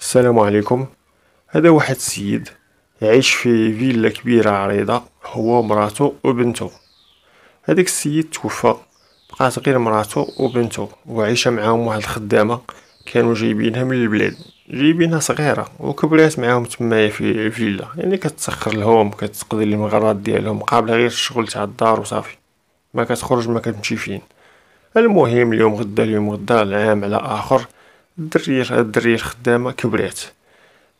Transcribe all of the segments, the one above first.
السلام عليكم هذا واحد السيد يعيش في فيلا كبيرة عريضة هو مراته وبنته هذاك السيد توفى بقات غير مراتو وبنته وعيش معاهم واحد الخدامة كانوا جايبينها من البلاد جايبينها صغيرة وكبرات معاهم تمايا في الفيلا يعني كتسخر لهم كتقضي المغارات ديالهم قابلة غير الشغل تاع الدار وصافي ما كتخرج ما كتمشي فين المهم اليوم غدا اليوم غدا العام على اخر الدرية الدرية الخدامة كبرات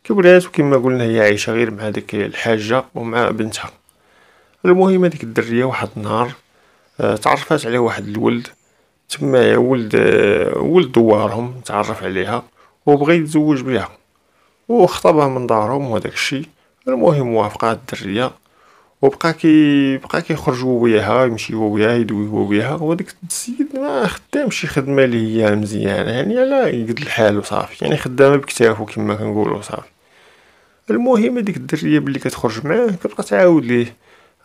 كبرات وكما قلنا هي عايشة غير مع ديك الحاجة ومع بنتها المهم هذيك الدرية واحد النهار آه، تعرفات على واحد الولد تما ولد آه، ولد دوارهم تعرف عليها وبغى يتزوج بها وخطبها من دارهم وهداك الشيء المهم وافقات الدرية وبقى كي بقى هو وياها هو وياها هو وياها وداك السيد ما آه، خدام شي خدمه اللي هي مزيانه يعني على قد الحال وصافي يعني خدامه بكتافو كما كنقولوا صافي المهم هذيك الدريه باللي كتخرج معاه كتبقى تعاود ليه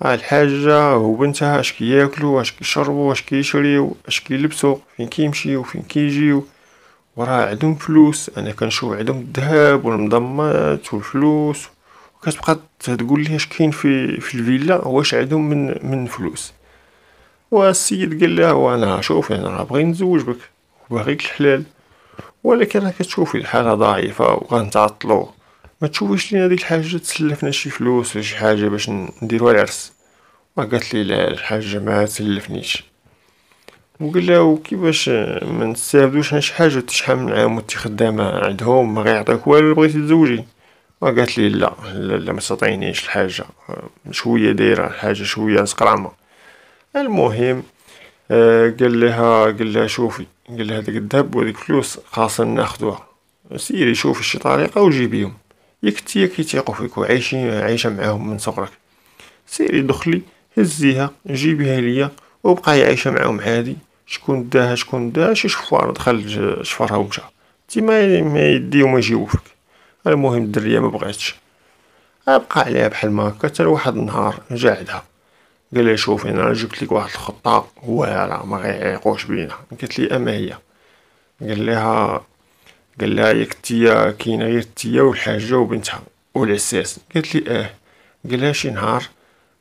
ها آه، الحاجة هو بنتها اش كياكلو اش كيشربو اش كيشريو اش كيلبسو فين كيمشيو فين كيجيو وراه عندهم فلوس انا كنشوف عندهم الذهب والمضمات والفلوس كتبقى تقول لي اش كاين في في الفيلا واش عندهم من من فلوس والسيد قال لها وانا شوفي انا بغي نزوج بك وباغيك الحلال ولكن راه كتشوفي الحاله ضعيفه وغنتعطلو ما تشوفيش لينا ديك الحاجه تسلفنا شي فلوس ولا شي حاجه باش نديروها العرس وقالت لي لا الحاجه ما تسلفنيش وقال لها وكيفاش ما نستافدوش شي حاجه تشحال من عام وانت خدامه عندهم ما غيعطيك والو بغيتي تزوجي قالت لي لا لا ما سطعينيش آه، الحاجه شويه دايره الحاجه شويه سقرامه المهم آه، قال لها قال لها شوفي قال لها داك الذهب وهذيك الفلوس خاصنا ناخذوها سيري شوفي شي طريقه وجيبيهم ياك تيا كيتيقوا فيك وعايشين عايشه معاهم من صغرك سيري دخلي هزيها جيبيها ليا وبقاي عايشه معاهم عادي شكون داها شكون داها شي شفار دخل شفرها ومشى تي ما يدي وما فيك المهم الدرية ما بغاتش ابقى عليها بحال ما هكا حتى واحد النهار جا عندها قال لي شوفي انا جبت لك واحد الخطه واعره ما غيعيقوش بينا قالت لي اما هي قال لها قال لها ياك تيا كاين غير تيا والحاجه وبنتها والعساس قالت لي اه قال لها شي نهار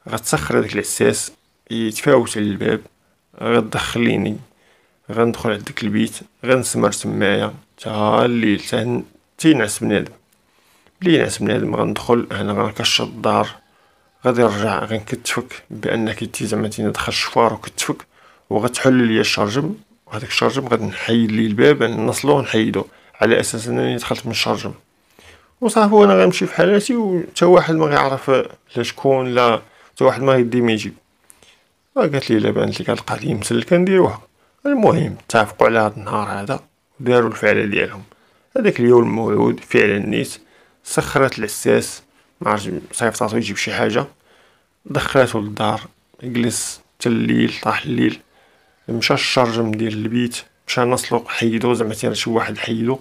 غتسخر داك العساس يتفاوت على الباب غتدخليني غندخل عندك البيت غنسمر تمايا تا الليل تا تينعس من بلي نعس بنادم غندخل هنا غنكشط الدار غادي نرجع غنكتفك بان كيتي زعما تينا دخل الشفار وكتفك وغتحل ليا الشارجم وهداك الشارجم غادي نحيد ليه الباب نصلو ونحيدو على اساس انني دخلت من الشارجم وصافي وانا غنمشي في حالاتي وتا واحد ما غيعرف لا شكون لا تا واحد ما ما يجي آه، قالت لي لا بان لك القضيه مسلكه نديروها المهم اتفقوا على هاد النهار هذا وداروا الفعله ديالهم هذاك اليوم الموعود فعلا نيت سخرات العساس ما عرفت صيفطاتو يجيب شي حاجه دخلاتو للدار جلس حتى الليل طاح الليل مشى الشارجم ديال البيت مشى نصلو حيدو زعما تيرا شي واحد حيدو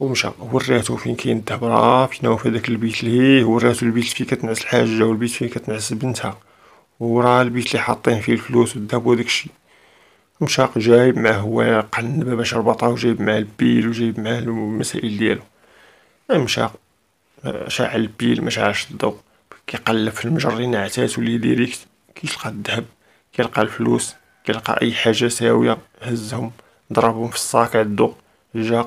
ومشى وراتو فين كاين الدابرة فين هو في هداك البيت لهيه وراتو البيت فين كتنعس الحاجة والبيت فين كتنعس بنتها ورا البيت اللي حاطين فيه الفلوس والذهب وداكشي مشى جايب معاه هو قنبة باش ربطها وجايب معاه البيل وجايب معاه المسائل ديالو مشى شاعل البيل ما شعلش الضو كيقلب في المجري نعتاتو ولي ديريكت كيلقى الذهب كيلقى الفلوس كيلقى اي حاجه ساويه هزهم ضربهم في الصاك الضو جا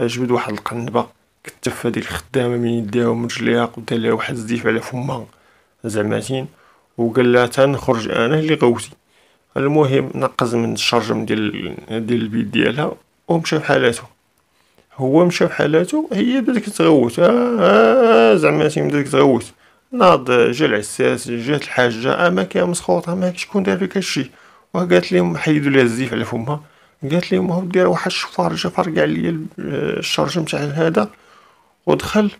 جبد واحد القنبه كتف هذه الخدامه من يديها ومن رجليها قدا لها واحد الزيف على فمها زعمتين وقال لها تنخرج انا اللي غوتي المهم نقز من الشرجم ديال ديال البيت ديالها ومشى بحالاتو هو مشى بحالاتو هي بدات كتغوت آه, آه،, آه، زعما تيم بدات كتغوت ناض جا العساس جات الحاجه آه، كان مسخوطه ما شكون دار فيك هادشي وقالت لهم حيدوا ليها الزيف على فمها قالت لهم هاو دير واحد الشفار جا فرقع عليا الشرج نتاع هذا ودخل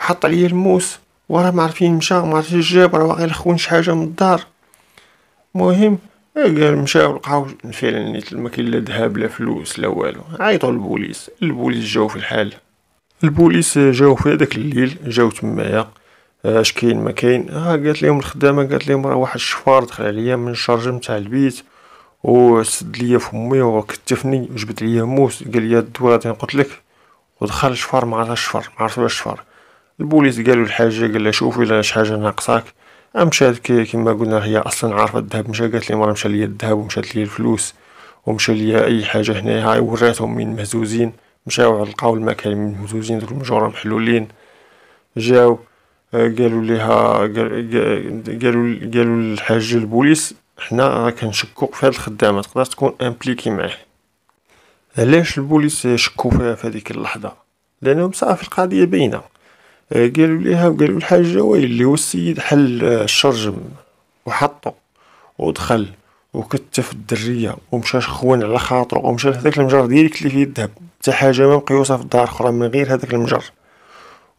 وحط عليا الموس وراه ما عارفين مشى ما عرفتش جاب راه باغي نخون شي حاجه من الدار المهم قال مشاو لقاو فعلا نيت يعني ما كاين لا ذهب لا فلوس لا والو عيطوا للبوليس البوليس جاو في الحال البوليس جاو في هذاك الليل جاو تمايا آه، اش كاين ما كاين اه قالت لهم الخدامه قالت لهم راه واحد الشفار دخل عليا من الشرجم تاع البيت وسد ليا فمي وكتفني وجبد ليا موس قال لي الدواء لك ودخل الشفار مع الشفار ما الشفار البوليس قالوا الحاجه قال لها شوفي لا شي حاجه ناقصاك مشات هذيك كيما قلنا هي اصلا عارفه الذهب مشى قالت لي مرا مشى ليا الذهب ومشات ليا الفلوس ومشى ليا اي حاجه هنايا هاي وراتهم من مهزوزين مشاو لقاو المكان من مهزوزين دوك المجورة محلولين جاو آه، قالوا ليها قالوا قالوا للحاج البوليس حنا راه كنشكو في هاد الخدامه تقدر تكون امبليكي معاه علاش البوليس شكو فيها في هذيك اللحظه لانهم صافي القضيه باينه آه، قالوا ليها قالوا الحاجة ويلي والسيد حل آه، الشرجم وحطه ودخل وكتف الدرية ومشى خوان على خاطرو ومشى لهداك المجر ديالك اللي فيه الذهب حتى حاجة ما مقيوسة في الدار أخرى من غير هداك المجر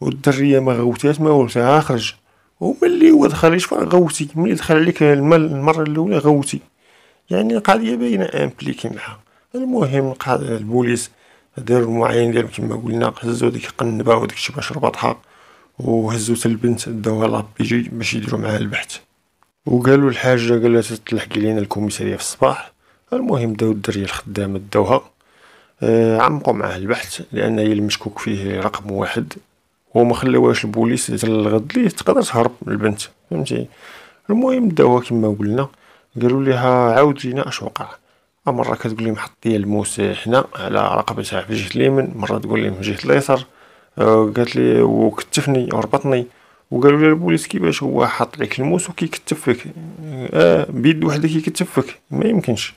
والدرية ما غوتات ما ولتها ها خرج وملي هو دخل يشوف غوتي ملي دخل عليك المال المرة الأولى غوتي يعني القضية باينة امبليكي معاها المهم البوليس دار المعين ديالهم كما قلنا هزو ديك القنبة وديك الشباشر بطحة وهزوت البنت داوها لابيجي باش يديرو معاها البحث وقالوا الحاجة قالت تلحقي لينا الكوميسارية في الصباح المهم داو الدرية الخدامة داوها آه عمقوا معاه البحث لأن هي المشكوك فيه رقم واحد وما خلاوهاش البوليس حتى الغد ليه تقدر تهرب البنت فهمتي المهم داوها كما قلنا قالوا ليها عاودينا اش وقع مرة كتقول لهم حط الموس هنا على رقبتها في جهه اليمين مرة تقول لهم في جهه اليسار قالت لي وكتفني وربطني وقالوا لي البوليس كيفاش هو حاط لك الموس وكيكتفك اه بيد وحده كيكتفك ما يمكنش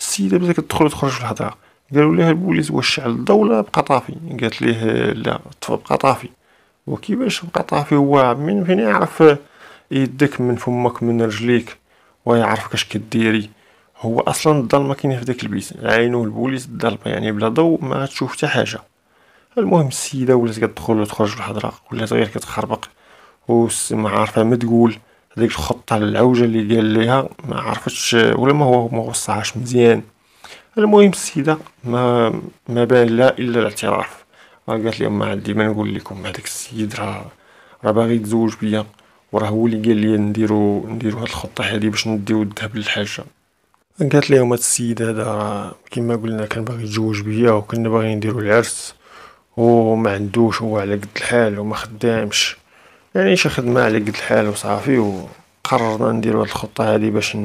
السيده بدات تدخل تخرج في الحضره قالوا لها البوليس واش شعل الضو ولا بقى طافي قالت ليه لا بقى طافي وكيفاش بقى طافي هو من فين يعرف يدك من فمك من رجليك ويعرفك اش كديري هو اصلا الظلمه كاينه في داك البيت عينو البوليس الظلمه يعني بلا ضو ما تشوف حتى حاجه المهم السيدة ولات كدخل وتخرج في الهضرة ولات غير كتخربق وما ما عارفة ما تقول هذيك الخطه العوجة اللي قال ليها ما عرفتش ولا ما هو ما وصعهاش مزيان المهم السيدة ما ما بان لها إلا الاعتراف قالت لي ما عندي ما نقول لكم هذاك السيد راه راه باغي يتزوج بيا وراه هو اللي قال لي نديرو نديرو هاد الخطة هادي باش نديو الذهب للحاجة قالت لي هاد السيد هذا كيما قلنا كان باغي يتزوج بيا وكنا باغيين نديرو العرس وما عندوش هو على قد الحال وما خدامش يعني شي خدمة على قد الحال وصافي وقررنا نديرو هذه الخطة هادي باش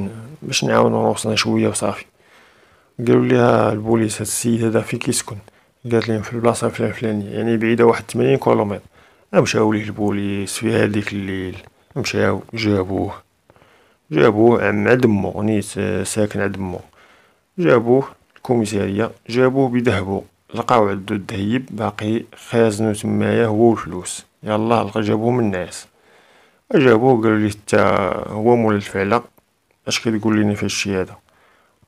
باش نعاونو روسنا شوية وصافي قالوا ليها البوليس هذا السيد هذا فين كيسكن قالت لهم في البلاصة فلان يعني بعيدة واحد تمانين كيلومتر مشاو ليه البوليس في هاديك الليل مشاو جابوه جابوه عم عدمو نيت آه، ساكن عدمو جابوه الكوميسارية جابوه بدهبو لقاو عدو الذهيب باقي خازنو تمايا هو الفلوس يلاه لقا جابو من الناس اجابو قالو ليه نتا هو مول الفعلة اش كتقول لينا في هادشي هذا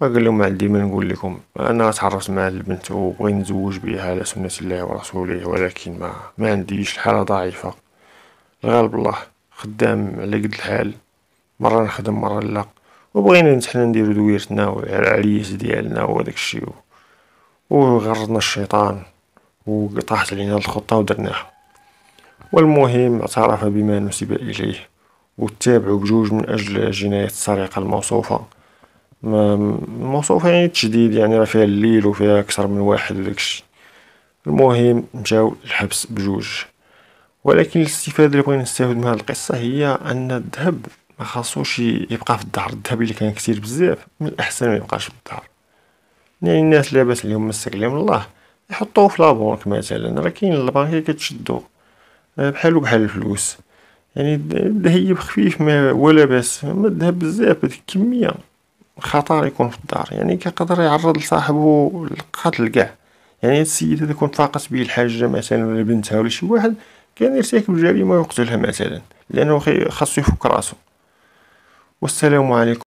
قال ما عندي ما نقول لكم انا تعرفت مع البنت وبغيت نزوج بها على سنه الله ورسوله ولكن ما ما عنديش الحاله ضعيفه الغالب الله خدام على قد الحال مره نخدم مره لا وبغينا نتحنا نديرو دويرتنا العريس ديالنا وداك الشيء وغرضنا الشيطان وقطعت علينا الخطة ودرناها والمهم اعترف بما نسب إليه وتابعوا بجوج من أجل جناية السرقة الموصوفة موصوفة يعني تشديد يعني راه فيها الليل وفيها أكثر من واحد داكشي المهم مشاو الحبس بجوج ولكن الاستفادة اللي بغينا نستافد من هاد القصة هي أن الذهب ما خاصوش يبقى في الدار الذهب اللي كان كتير بزاف من الأحسن ما يبقاش في الدار يعني الناس لاباس عليهم مسك عليهم الله يحطوه في لابونك مثلا راه كاين البنك كتشدو آه، بحالو بحال الفلوس يعني الذهب خفيف ما ولا بس ما الذهب بزاف هذيك الكميه خطر يكون في الدار يعني كيقدر يعرض لصاحبه للقتل كاع يعني السيد هذا يكون فاقت به الحاجه مثلا ولا بنتها ولا شي واحد كان يرتكب جريمه ويقتلها مثلا لانه خاصو يفك راسو والسلام عليكم